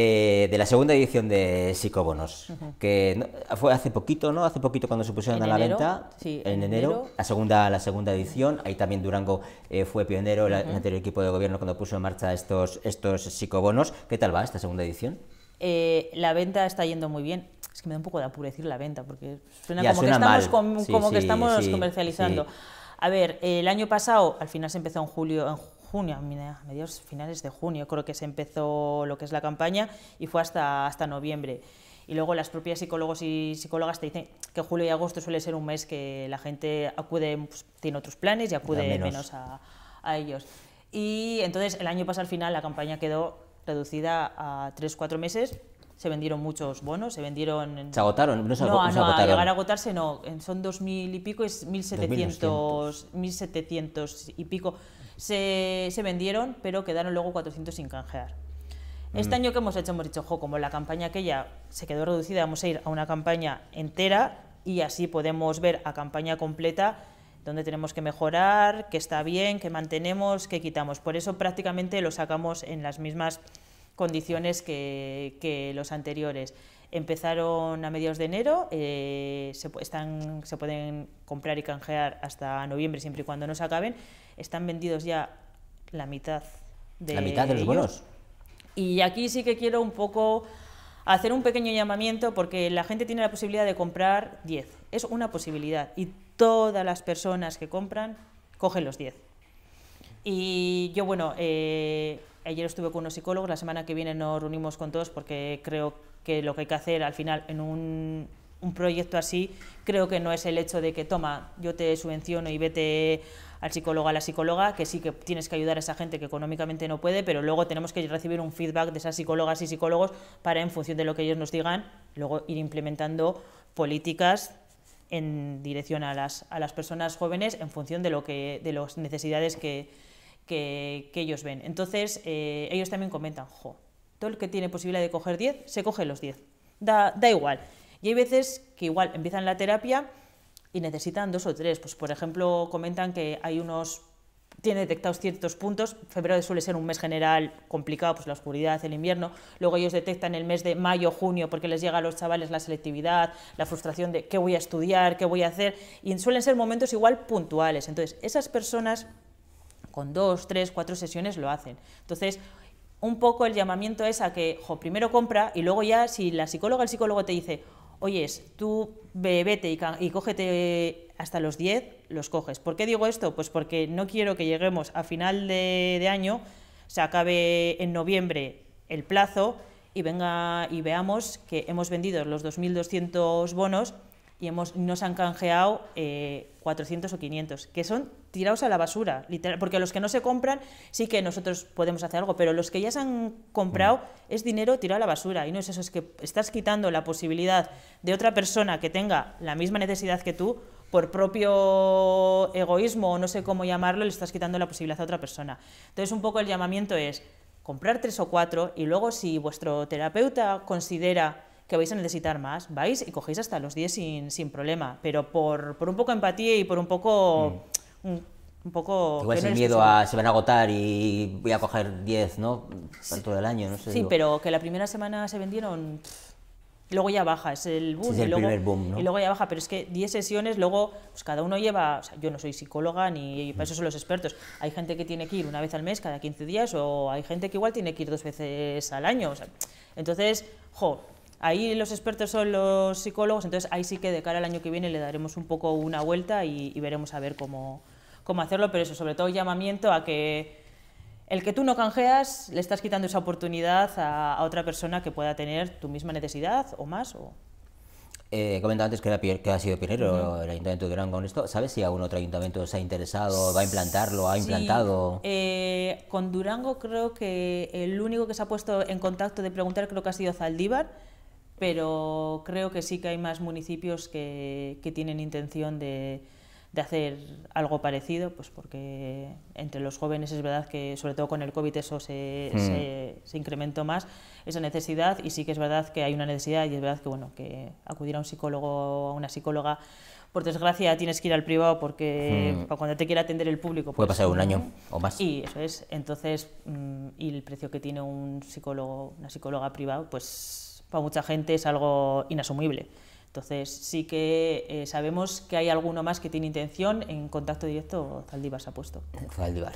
Eh, de la segunda edición de Psicobonos, que fue hace poquito, ¿no? Hace poquito cuando se pusieron a la venta, en, enero, la segunda, la segunda edición, ahí también Durango eh, fue pionero, el anterior equipo de gobierno cuando puso en marcha estos, estos psicobonos. ¿Qué tal va esta segunda edición? Eh, la venta está yendo muy bien. Es que me da un poco de apurecir la venta, porque suena como que estamos, como que estamos comercializando. A ver, el año pasado, al final se empezó en julio junio, a mediados finales de junio creo que se empezó lo que es la campaña y fue hasta, hasta noviembre. Y luego las propias psicólogos y psicólogas te dicen que julio y agosto suele ser un mes que la gente acude, pues, tiene otros planes y acude menos. a, ellos. Y entonces el año pasado al final la campaña quedó reducida a tres cuatro meses se vendieron muchos bonos, se vendieron... ¿Se agotaron? No, se no, no a llegar a agotarse no, son dos mil y pico, es 1.700 y pico se, vendieron, pero quedaron luego 400 sin canjear. Mm. Este año que hemos hecho, hemos dicho, como la campaña aquella se quedó reducida, vamos a ir a una campaña entera y así podemos ver a campaña completa dónde tenemos que mejorar, qué está bien, qué mantenemos, qué quitamos. Por eso prácticamente lo sacamos en las mismas condiciones que los anteriores. Empezaron a mediados de enero, eh, se, están, se pueden comprar y canjear hasta noviembre, siempre y cuando no se acaben. Están vendidos ya la mitad de La mitad de los bonos. Y aquí sí que quiero un poco hacer un pequeño llamamiento porque la gente tiene la posibilidad de comprar 10. Es una posibilidad y todas las personas que compran cogen los 10. Y yo, bueno, eh, ayer estuve con unos psicólogos, la semana que viene nos reunimos con todos porque creo que lo que hay que hacer al final en un, proyecto así, creo que no es el hecho de que toma, yo te subvenciono y vete al psicólogo, a la psicóloga, que sí que tienes que ayudar a esa gente que económicamente no puede, pero luego tenemos que recibir un feedback de esas psicólogas y psicólogos para, en función de lo que ellos nos digan, luego ir implementando políticas en dirección a las, personas jóvenes en función de, lo que, de las necesidades que, ellos ven. Entonces, eh, ellos también comentan, jo, todo el que tiene posibilidad de coger 10, se coge los 10. Da, da igual. Y hay veces que igual empiezan la terapia y necesitan dos o tres. Pues, por ejemplo, comentan que hay unos tiene detectados ciertos puntos. Febrero suele ser un mes general complicado, pues la oscuridad, el invierno. Luego ellos detectan el mes de mayo, junio, porque les llega a los chavales la selectividad, la frustración de qué voy a estudiar, qué voy a hacer. Y suelen ser momentos igual puntuales. Entonces, esas personas con dos, tres, cuatro sesiones lo hacen. Entonces, un poco el llamamiento es a que, primero compra y luego ya si la psicóloga el psicólogo te dice, oyes, tú vete y, cógete hasta los 10, los coges. ¿Por qué digo esto? Pues porque no quiero que lleguemos a final de, año, se acabe en noviembre el plazo y, venga, y veamos que hemos vendido los 2.200 bonos y hemos, nos han canjeado 400 eh, o 500, que son tirados a la basura, literal, porque los que no se compran sí que nosotros podemos hacer algo, pero los que ya se han comprado mm. es dinero tirado a la basura, y no es eso, es que estás quitando la posibilidad de otra persona que tenga la misma necesidad que tú, por propio egoísmo o no sé cómo llamarlo, le estás quitando la posibilidad a otra persona. Entonces un poco el llamamiento es comprar tres o cuatro y luego si vuestro terapeuta considera que vais a necesitar más, vais y cogéis hasta los 10 sin, sin problema, pero por, por, un poco de empatía y por un poco... Mm. Un, poco... Igual miedo a se van a agotar y voy a coger 10, ¿no? Para todo el año, no sé. Sí, pero que la primera semana se vendieron... Luego ya baja, es el boom. y, luego, y luego ya baja, pero es que 10 sesiones, luego pues cada uno lleva, o sea, yo no soy psicóloga ni para mm. eso son los expertos. Hay gente que tiene que ir una vez al mes, cada 15 días, o hay gente que igual tiene que ir dos veces al año. O sea, entonces, jo, Ahí los expertos son los psicólogos, entonces ahí sí que de cara al año que viene le daremos un poco una vuelta y, veremos a ver cómo, hacerlo, pero eso, sobre todo llamamiento a que el que tú no canjeas, le estás quitando esa oportunidad a, otra persona que pueda tener tu misma necesidad o más. O... Eh, antes que, ha sido pionero el Ayuntamiento de Durango en esto. ¿Sabes si algún otro ayuntamiento se ha interesado, va a implantarlo, ha implantado? Eh, con Durango creo que el único que se ha puesto en contacto de preguntar creo que ha sido Zaldívar pero creo que sí que hay más municipios que, tienen intención de, hacer algo parecido, pues porque entre los jóvenes es verdad que sobre todo con el COVID eso mm. se, incrementó más, esa necesidad, y sí que es verdad que hay una necesidad y es verdad que, bueno, que acudir a un psicólogo o a una psicóloga por desgracia tienes que ir al privado porque mm. cuando te quiera atender el público puede pues, pasar un mm, año o más y eso es entonces y el precio que tiene un psicólogo una psicóloga privada pues para mucha gente es algo inasumible. Entonces sí que eh, sabemos que hay alguno más que tiene intención en contacto directo, Zaldívar se ha puesto. Zaldívar.